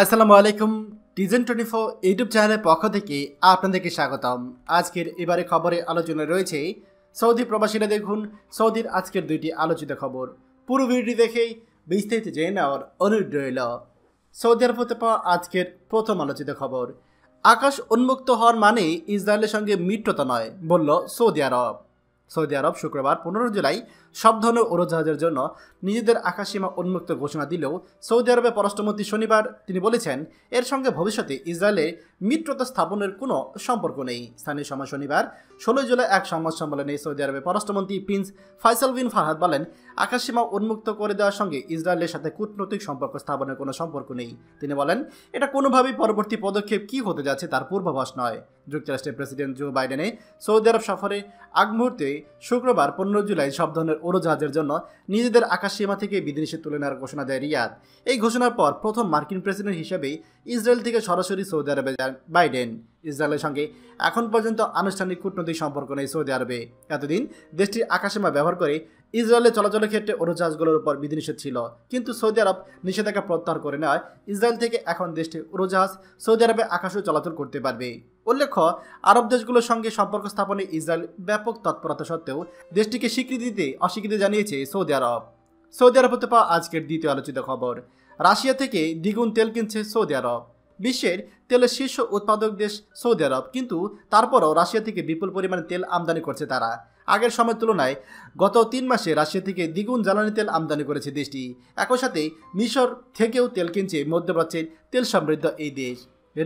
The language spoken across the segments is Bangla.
আসসালামু আলাইকুম টিজেন টোয়েন্টি ফোর ইউটিউব চ্যানেলের পক্ষ থেকে আপনাদেরকে স্বাগতম আজকের এবারে খবরে আলোচনা রয়েছে সৌদি প্রবাসীরা দেখুন সৌদির আজকের দুইটি আলোচিত খবর পুরো ভিডিওটি দেখেই বিস্তারিত জেনে নেওয়ার অনুরোধ রইল সৌদি আরব হতে পাওয়া আজকের প্রথম আলোচিত খবর আকাশ উন্মুক্ত হওয়ার মানে ইসরায়েলের সঙ্গে মিত্রতা নয় বলল সৌদি আরব সৌদি আরব শুক্রবার পনেরো জুলাই সব ধরনের উড়োজাহাজের জন্য নিজেদের আকাশসীমা উন্মুক্ত ঘোষণা দিলেও সৌদি আরবের পররাষ্ট্রমন্ত্রী শনিবার তিনি বলেছেন এর সঙ্গে ভবিষ্যতে ইসরায়েলের মিত্রতা স্থাপনের কোনো সম্পর্ক নেই স্থানীয় সময় শনিবার ষোলো জুলাই এক সংবাদ সম্মেলনে সৌদি আরবের পররাষ্ট্রমন্ত্রী প্রিন্স ফাইসাল বিন ফারহাদ বলেন আকাশসীমা উন্মুক্ত করে দেওয়ার সঙ্গে ইসরায়েলের সাথে কূটনৈতিক সম্পর্ক স্থাপনের কোনো সম্পর্ক নেই তিনি বলেন এটা কোনোভাবেই পরবর্তী পদক্ষেপ কী হতে যাচ্ছে তার পূর্বাভাস নয় যুক্তরাষ্ট্রের প্রেসিডেন্ট জো বাইডেনে সৌদি আরব সফরে আগ মুহূর্তে শুক্রবার পনেরো জুলাই সব ধরনের উড়োজাহাজের জন্য নিজেদের আকাশসীমা থেকে বিধিনিষেধ তুলে নেওয়ার ঘোষণা দেয় রিয়াদ এই ঘোষণার পর প্রথম মার্কিন প্রেসিডেন্ট হিসেবেই ইসরায়েল থেকে সরাসরি সৌদি আরবে যান বাইডেন ইসরায়েলের সঙ্গে এখন পর্যন্ত আনুষ্ঠানিক কূটনৈতিক সম্পর্ক নেই সৌদি আরবে এতদিন দেশটির আকাশসীমা ব্যবহার করে ইসরায়েলের চলাচলের ক্ষেত্রে উড়োজাহাজগুলোর উপর বিধিনিষেধ ছিল কিন্তু সৌদি আরব নিষেধাজ্ঞা প্রত্যাহার করে নেওয়ায় ইসরায়েল থেকে এখন দেশটির উড়োজাহাজ সৌদি আরবে আকাশেও চলাচল করতে পারবে উল্লেখ্য আরব দেশগুলোর সঙ্গে সম্পর্ক স্থাপনে ইসরায়েল ব্যাপক তৎপরতা সত্ত্বেও দেশটিকে স্বীকৃতি দিতে অস্বীকৃতি জানিয়েছে সৌদি আরব সৌদি আরব হতে পাওয়া আজকের দ্বিতীয় আলোচিত খবর রাশিয়া থেকে দ্বিগুণ তেল কিনছে সৌদি আরব বিশ্বের তেলের শীর্ষ উৎপাদক দেশ সৌদি আরব কিন্তু তারপরও রাশিয়া থেকে বিপুল পরিমাণে তেল আমদানি করছে তারা আগের সময়ের তুলনায় গত তিন মাসে রাশিয়া থেকে দ্বিগুণ জ্বালানি তেল আমদানি করেছে দেশটি একই সাথে মিশর থেকেও তেল কিনছে মধ্যপ্রাচ্যের তেল সমৃদ্ধ এই দেশ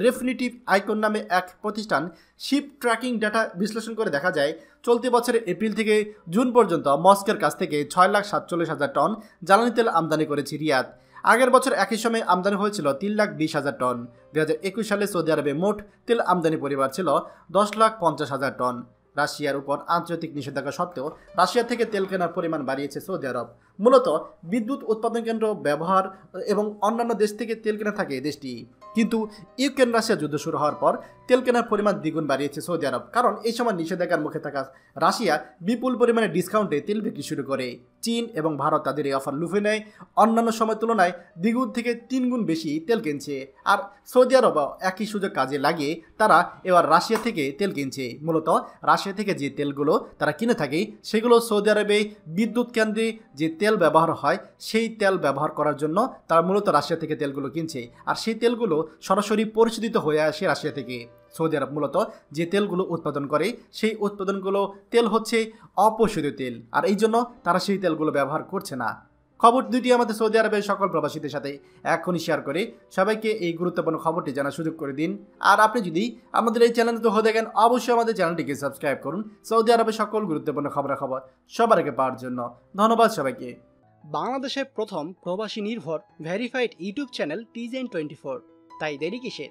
রেফিনিটিভ আইকন নামে এক প্রতিষ্ঠান শিপ ট্র্যাকিং ডাটা বিশ্লেষণ করে দেখা যায় চলতি বছরের এপ্রিল থেকে জুন পর্যন্ত মস্কের কাছ থেকে ছয় লাখ সাতচল্লিশ হাজার টন জ্বালানি তেল আমদানি করেছে রিয়াদ আগের বছর একই সময়ে আমদানি হয়েছিল তিন লাখ বিশ হাজার টন দু একুশ সালে সৌদি আরবে মোট তেল আমদানি পরিবার ছিল দশ লাখ পঞ্চাশ হাজার টন রাশিয়ার উপর আন্তর্জাতিক নিষেধাজ্ঞা সত্ত্বেও রাশিয়া থেকে তেল কেনার পরিমাণ বাড়িয়েছে সৌদি আরব মূলত বিদ্যুৎ উৎপাদন কেন্দ্র ব্যবহার এবং অন্যান্য দেশ থেকে তেল কেনা থাকে দেশটি কিন্তু ইউক্রেন রাশিয়া যুদ্ধ শুরু হওয়ার পর তেল কেনার পরিমাণ দ্বিগুণ বাড়িয়েছে সৌদি আরব কারণ এই সময় নিষেধাজ্ঞার মুখে থাকা রাশিয়া বিপুল পরিমাণে ডিসকাউন্টে তেল বিক্রি শুরু করে চীন এবং ভারত তাদের এই অফার লুফে নেয় অন্যান্য সময় তুলনায় দ্বিগুণ থেকে তিন গুণ বেশি তেল কিনছে আর সৌদি আরব একই সুযোগ কাজে লাগিয়ে তারা এবার রাশিয়া থেকে তেল কিনছে মূলত রাশিয়া থেকে যে তেলগুলো তারা কিনে থাকে সেগুলো সৌদি আরবে বিদ্যুৎ কেন্দ্রে যে তেল ব্যবহার হয় সেই তেল ব্যবহার করার জন্য তারা মূলত রাশিয়া থেকে তেলগুলো কিনছে আর সেই তেলগুলো সরাসরি পরিশোধিত হয়ে আসে রাশিয়া থেকে সৌদি আরব মূলত যে তেলগুলো উৎপাদন করে সেই উৎপাদনগুলো তেল হচ্ছে অপরিশোধিত তেল আর এই জন্য তারা সেই তেলগুলো ব্যবহার করছে না খবর দুটি আমাদের সৌদি আরবের সকল প্রবাসীদের সাথে এখনই শেয়ার করে সবাইকে এই গুরুত্বপূর্ণ খবরটি জানার সুযোগ করে দিন আর আপনি যদি আমাদের এই চ্যানেল তো দেখেন অবশ্যই আমাদের চ্যানেলটিকে সাবস্ক্রাইব করুন সৌদি আরবের সকল গুরুত্বপূর্ণ খবরাখবর সবার আগে পাওয়ার জন্য ধন্যবাদ সবাইকে বাংলাদেশের প্রথম প্রবাসী নির্ভর ভেরিফাইড ইউটিউব চ্যানেল টিজেন টোয়েন্টি ফোর তাই দেরি কিসের